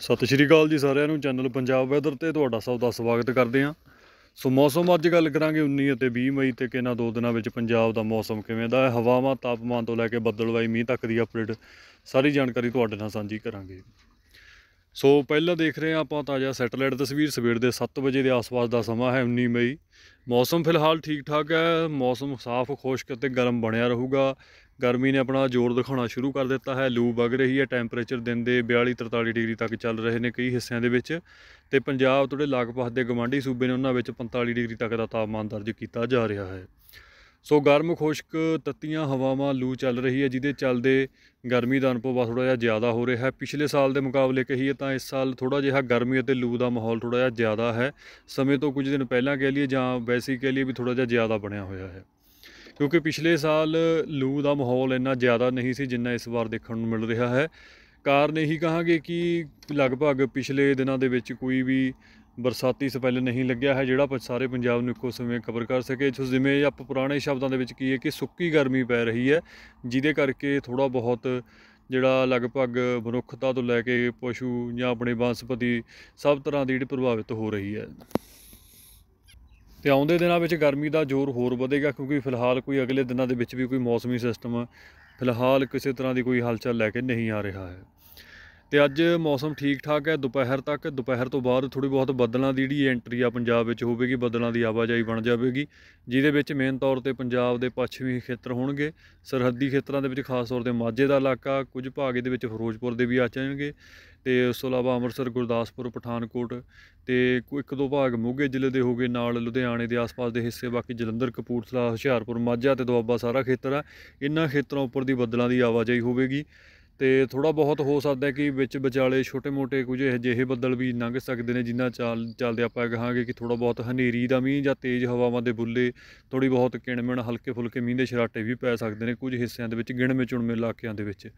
ਸਤਿ ਸ਼੍ਰੀ ਅਕਾਲ ਜੀ ਸਾਰਿਆਂ ਨੂੰ ਚੈਨਲ ਪੰਜਾਬ ਵੈਦਰ ਤੇ ਤੁਹਾਡਾ ਸਭ ਦਾ ਸਵਾਗਤ ਕਰਦੇ ਹਾਂ ਸੋ ਮੌਸਮ ਅੱਜ ਗੱਲ ਕਰਾਂਗੇ 19 ਅਤੇ 20 ਮਈ ਤੇ ਕਿਹਨਾਂ ਦੋ ਦਿਨਾਂ ਵਿੱਚ ਪੰਜਾਬ ਦਾ ਮੌਸਮ ਕਿਵੇਂ ਦਾ ਹੈ ਹਵਾਵਾਂ ਤਾਪਮਾਨ ਤੋਂ ਲੈ ਕੇ ਬੱਦਲਵਾਈ ਮੀਂਹ ਤੱਕ ਦੀ ਅਪਡੇਟ ਸਾਰੀ ਜਾਣਕਾਰੀ ਤੁਹਾਡੇ ਨਾਲ ਸਾਂਝੀ ਕਰਾਂਗੇ ਸੋ ਪਹਿਲਾਂ ਦੇਖ ਰਹੇ ਹਾਂ ਆਪਾਂ ਤਾਜ਼ਾ ਸੈਟੇਲਾਈਟ ਤਸਵੀਰ ਸਵੇਰ ਦੇ 7 ਵਜੇ ਦੇ ਆਸ-ਪਾਸ ਦਾ ਸਮਾਂ ਹੈ 19 ਮਈ ਮੌਸਮ ਫਿਲਹਾਲ ਠੀਕ ਠਾਕ ਹੈ ਮੌਸਮ ਸਾਫ਼ ਖੁਸ਼ਕ ਅਤੇ ਗਰਮ ਬਣਿਆ ਰਹੂਗਾ ਗਰਮੀ ਨੇ ਆਪਣਾ ਜ਼ੋਰ ਦਿਖਾਉਣਾ ਸ਼ੁਰੂ ਕਰ ਦਿੱਤਾ ਹੈ ਲੂ ਵਗ ਰਹੀ ਹੈ ਟੈਂਪਰੇਚਰ ਦਿਨ ਦੇ 42 43 ਡਿਗਰੀ ਤੱਕ ਚੱਲ ਰਹੇ ਨੇ ਕਈ ਹਿੱਸਿਆਂ ਦੇ ਵਿੱਚ ਤੇ ਪੰਜਾਬ ਤੋਂ ਦੇ ਲਾਗਪਾਸ ਦੇ ਗਵਾਂਢੀ ਸੂਬੇ ਨੇ ਉਹਨਾਂ ਵਿੱਚ 45 ਡਿਗਰੀ ਤੱਕ ਦਾ ਤਾਪਮਾਨ ਦਰਜ ਕੀਤਾ ਜਾ ਰਿਹਾ ਹੈ ਸੋ ਗਰਮ ਖੁਸ਼ਕ ਤੱਤੀਆਂ ਹਵਾਵਾਂ ਲੂ ਚੱਲ ਰਹੀ ਹੈ ਜਿਹਦੇ ਚੱਲਦੇ ਗਰਮੀ ਦਾ ਅਨੁਭਵ ਥੋੜਾ ਜਿਹਾ ਜ਼ਿਆਦਾ ਹੋ ਰਿਹਾ ਹੈ ਪਿਛਲੇ ਸਾਲ ਦੇ ਮੁਕਾਬਲੇ ਕਹੀਏ ਤਾਂ ਇਸ ਸਾਲ ਥੋੜਾ ਜਿਹਾ ਗਰਮੀ ਅਤੇ ਲੂ ਦਾ ਮਾਹੌਲ ਥੋੜਾ ਜਿਹਾ ਜ਼ਿਆਦਾ ਹੈ ਸਮੇਂ ਤੋਂ ਕੁਝ ਦਿਨ ਪਹਿਲਾਂ ਕਹਿ ਲਈਏ ਜਾਂ ਵੈਸੇ ਹੀ ਲਈਏ ਵੀ ਥੋੜਾ ਜਿਹਾ ਜ਼ਿਆਦਾ ਬਣਿਆ ਹੋਇਆ ਹੈ ਕਿਉਂਕਿ ਪਿਛਲੇ ਸਾਲ ਲੂ ਦਾ ਮਾਹੌਲ ਇੰਨਾ ਜ਼ਿਆਦਾ ਨਹੀਂ ਸੀ ਜਿੰਨਾ ਇਸ ਵਾਰ ਦੇਖਣ ਨੂੰ ਮਿਲ ਰਿਹਾ ਹੈ ਕਾਰਨ ਇਹੀ ਕਹਾਂਗੇ ਕਿ ਲਗਭਗ ਪਿਛਲੇ ਦਿਨਾਂ ਦੇ ਵਿੱਚ ਕੋਈ ਵੀ ਬਰਸਾਤੀ ਸਪੈਲ ਨਹੀਂ ਲੱਗਿਆ ਹੈ ਜਿਹੜਾ ਸਾਰੇ ਪੰਜਾਬ ਨੂੰ ਇੱਕੋ ਸਮੇਂ ਕਵਰ ਕਰ ਸਕੇ ਜਿਸ ਜਿਵੇਂ ਆਪ ਪੁਰਾਣੇ ਸ਼ਬਦਾਂ ਦੇ ਵਿੱਚ ਕੀ ਹੈ ਕਿ ਸੁੱਕੀ ਗਰਮੀ ਪੈ ਰਹੀ ਹੈ ਜਿਹਦੇ ਕਰਕੇ ਥੋੜਾ ਬਹੁਤ ਜਿਹੜਾ ਲਗਭਗ ਮਨੁੱਖਤਾ ਤੋਂ ਲੈ ਕੇ ਪਸ਼ੂ ਜਾਂ ਆਪਣੇ ਬਨਸਪਤੀ ਸਭ ਤਰ੍ਹਾਂ ਦੀ ਜਿਹੜੀ ਪ੍ਰਭਾਵਿਤ ਹੋ ਰਹੀ ਹੈ ਤੇ ਆਉਂਦੇ ਦਿਨਾਂ ਵਿੱਚ ਗਰਮੀ ਦਾ ਜ਼ੋਰ ਹੋਰ ਵਧੇਗਾ ਕਿਉਂਕਿ ਫਿਲਹਾਲ ਕੋਈ ਅਗਲੇ ਦਿਨਾਂ ਦੇ ਵਿੱਚ ਵੀ ਕੋਈ ਮੌਸਮੀ ਸਿਸਟਮ ਫਿਲਹਾਲ ਕਿਸੇ ਤਰ੍ਹਾਂ ਦੀ ਕੋਈ ਹਲਚਲ ਲੈ ਕੇ ਨਹੀਂ ਆ ਰਿਹਾ ਹੈ ਤੇ ਅੱਜ ਮੌਸਮ ਠੀਕ ਠਾਕ ਹੈ ਦੁਪਹਿਰ ਤੱਕ ਦੁਪਹਿਰ ਤੋਂ ਬਾਅਦ ਥੋੜੀ ਬਹੁਤ ਬੱਦਲਾਂ ਦੀ ਜਿਹੜੀ ਐਂਟਰੀ ਆ ਪੰਜਾਬ ਵਿੱਚ ਹੋਵੇਗੀ ਬੱਦਲਾਂ ਦੀ ਆਵਾਜਾਈ ਬਣ ਜਾਵੇਗੀ ਜਿਹਦੇ ਵਿੱਚ ਮੇਨ ਤੌਰ ਤੇ ਪੰਜਾਬ ਦੇ ਪੱਛਮੀ ਖੇਤਰ ਹੋਣਗੇ ਸਰਹੱਦੀ ਖੇਤਰਾਂ ਦੇ ਵਿੱਚ ਖਾਸ ਤੌਰ ਤੇ ਮਾਝੇ ਦਾ ਇਲਾਕਾ ਕੁਝ ਭਾਗ ਇਹਦੇ ਵਿੱਚ ਫਿਰੋਜ਼ਪੁਰ ਦੇ ਵੀ ਆ ਜਾਣਗੇ ਤੇ ਉਸ ਤੋਂ ਇਲਾਵਾ ਅੰਮ੍ਰਿਤਸਰ ਗੁਰਦਾਸਪੁਰ ਪਠਾਨਕੋਟ ਤੇ ਇੱਕ ਦੋ ਭਾਗ ਮੋਗੇ ਜ਼ਿਲ੍ਹੇ ਦੇ ਹੋਗੇ ਨਾਲ ਲੁਧਿਆਣੇ ਦੇ ਆਸ-ਪਾਸ ਦੇ ਹਿੱਸੇ ਬਾਕੀ ਜਲੰਧਰ ਕਪੂਰਥਲਾ ਹੁਸ਼ਿਆਰਪੁਰ ਮਾਝਾ ਤੇ ਦੁਆਬਾ ਸਾਰਾ ਖੇਤਰ ਆ ਇਨ੍ਹਾਂ ਖੇਤਰਾਂ ਉੱਪਰ ਦੀ ਬੱਦਲਾਂ ਦੀ ਆਵਾਜਾਈ ਹੋਵੇਗੀ ਤੇ ਥੋੜਾ ਬਹੁਤ ਹੋ ਸਕਦਾ ਕਿ ਵਿੱਚ ਵਿਚਾਲੇ ਛੋਟੇ-ਮੋਟੇ ਕੁਝ ਅਜਿਹੇ ਬੱਦਲ ਵੀ ਲੰਘ ਸਕਦੇ ਨੇ ਜਿੰਨਾ ਚਾਲ ਚੱਲਦੇ ਆਪਾਂ ਕਹਾਂਗੇ ਕਿ ਥੋੜਾ ਬਹੁਤ ਹਨੇਰੀ ਦਾ ਮੀਂਹ ਜਾਂ ਤੇਜ਼ ਹਵਾਵਾਂ ਦੇ ਬੁੱਲੇ ਥੋੜੀ ਬਹੁਤ ਕਿਣਮਣ ਹਲਕੇ-ਫੁਲਕੇ ਮੀਂਹ ਦੇ ਛਰਾਟੇ ਵੀ ਪੈ ਸਕਦੇ ਨੇ ਕੁਝ ਹਿੱਸਿਆਂ ਦੇ ਵਿੱਚ ਗਿਣਵੇਂ-ਚੁਣਵੇਂ ਇਲਾਕਿਆਂ ਦੇ ਵਿੱਚ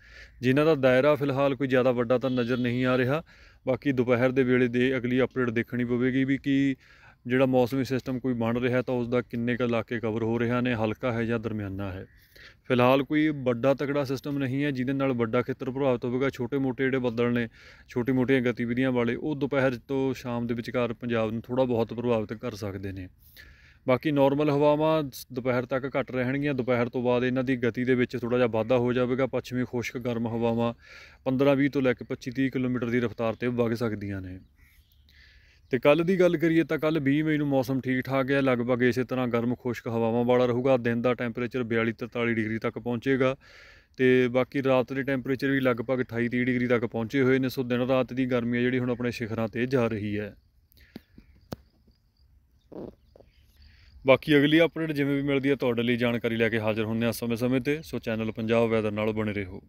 ਜਿਨ੍ਹਾਂ ਦਾ ਦਾਇਰਾ ਫਿਲਹਾਲ ਕੋਈ ਜ਼ਿਆਦਾ ਵੱਡਾ ਤਾਂ ਨਜ਼ਰ ਨਹੀਂ ਆ ਰਿਹਾ ਬਾਕੀ ਦੁਪਹਿਰ ਦੇ ਵੇਲੇ ਦੇ ਅਗਲੀ ਅਪਡੇਟ ਦੇਖਣੀ ਪਵੇਗੀ ਵੀ ਕੀ ਜਿਹੜਾ ਮੌਸਮੀ ਸਿਸਟਮ ਕੋਈ ਬਣ ਰਿਹਾ ਤਾਂ ਉਸ ਦਾ ਕਿੰਨੇ ਕੁ ਇਲਾਕੇ ਕਵਰ ਹੋ ਰਿਹਾ ਨੇ ਹਲਕਾ ਹੈ ਜਾਂ ਦਰਮਿਆਨਾ ਹੈ ਫਿਲਹਾਲ ਕੋਈ ਵੱਡਾ ਤਕੜਾ ਸਿਸਟਮ ਨਹੀਂ ਹੈ ਜਿਹਦੇ ਨਾਲ ਵੱਡਾ ਖੇਤਰ ਪ੍ਰਭਾਵਿਤ ਹੋਵੇਗਾ ਛੋਟੇ-ਮੋਟੇ ਜਿਹੜੇ ਬੱਦਲ ਨੇ ਛੋਟੀ-ਮੋਟੀਆਂ ਗਤੀਵਿਧੀਆਂ ਵਾਲੇ ਉਹ ਦੁਪਹਿਰ ਤੋਂ ਸ਼ਾਮ ਦੇ ਵਿਚਕਾਰ ਪੰਜਾਬ ਨੂੰ ਥੋੜਾ ਬਹੁਤ ਪ੍ਰਭਾਵਿਤ ਕਰ ਸਕਦੇ ਨੇ ਬਾਕੀ ਨਾਰਮਲ ਹਵਾਵਾਂ ਦੁਪਹਿਰ ਤੱਕ ਘਟ ਰਹਿਣਗੀਆਂ ਦੁਪਹਿਰ ਤੋਂ ਬਾਅਦ ਇਹਨਾਂ ਦੀ ਗਤੀ ਦੇ ਵਿੱਚ ਥੋੜਾ ਜਿਹਾ ਵਾਧਾ ਹੋ ਜਾਵੇਗਾ ਪੱਛਮੀ ਖੁਸ਼ਕ ਗਰਮ ਹਵਾਵਾਂ 15-20 ਤੋਂ ਲੈ ਕੇ 25-30 ਕਿਲੋਮੀਟਰ ਦੀ ਰਫ਼ਤਾਰ ਤੇ ਵਗ ਸਕਦੀਆਂ ਨੇ ਤੇ ਕੱਲ ਦੀ ਗੱਲ ਕਰੀਏ ਤਾਂ ਕੱਲ 20 ਮਈ ਨੂੰ ਮੌਸਮ ਠੀਕ ਠਾਕ ਹੈ ਲਗਭਗ ਇਸੇ ਤਰ੍ਹਾਂ ਗਰਮ ਖੁਸ਼ਕ ਹਵਾਵਾਂ ਵਾਲਾ ਰਹੂਗਾ ਦਿਨ ਦਾ ਟੈਂਪਰੇਚਰ 42 43 ਡਿਗਰੀ ਤੱਕ ਪਹੁੰਚੇਗਾ ਤੇ ਬਾਕੀ ਰਾਤ ਦੇ ਟੈਂਪਰੇਚਰ ਵੀ ਲਗਭਗ 28 30 ਡਿਗਰੀ ਤੱਕ ਪਹੁੰਚੇ ਹੋਏ ਨੇ ਸੋ ਦਿਨ ਰਾਤ ਦੀ ਗਰਮੀ ਹੈ ਜਿਹੜੀ ਹੁਣ ਆਪਣੇ ਸ਼ਿਖਰਾਂ ਤੇ ਜਾ ਰਹੀ ਹੈ ਬਾਕੀ ਅਗਲੀ ਅਪਡੇਟ ਜਿਵੇਂ ਵੀ ਮਿਲਦੀ ਹੈ ਤੁਹਾਡੇ ਲਈ ਜਾਣਕਾਰੀ ਲੈ ਕੇ ਹਾਜ਼ਰ ਹੁੰਨੇ ਆ ਸਮੇਂ-ਸਮੇਂ ਤੇ ਸੋ ਚੈਨਲ ਪੰਜਾਬ ਵੈਦਰ ਨਾਲ ਬਣੇ ਰਹੋ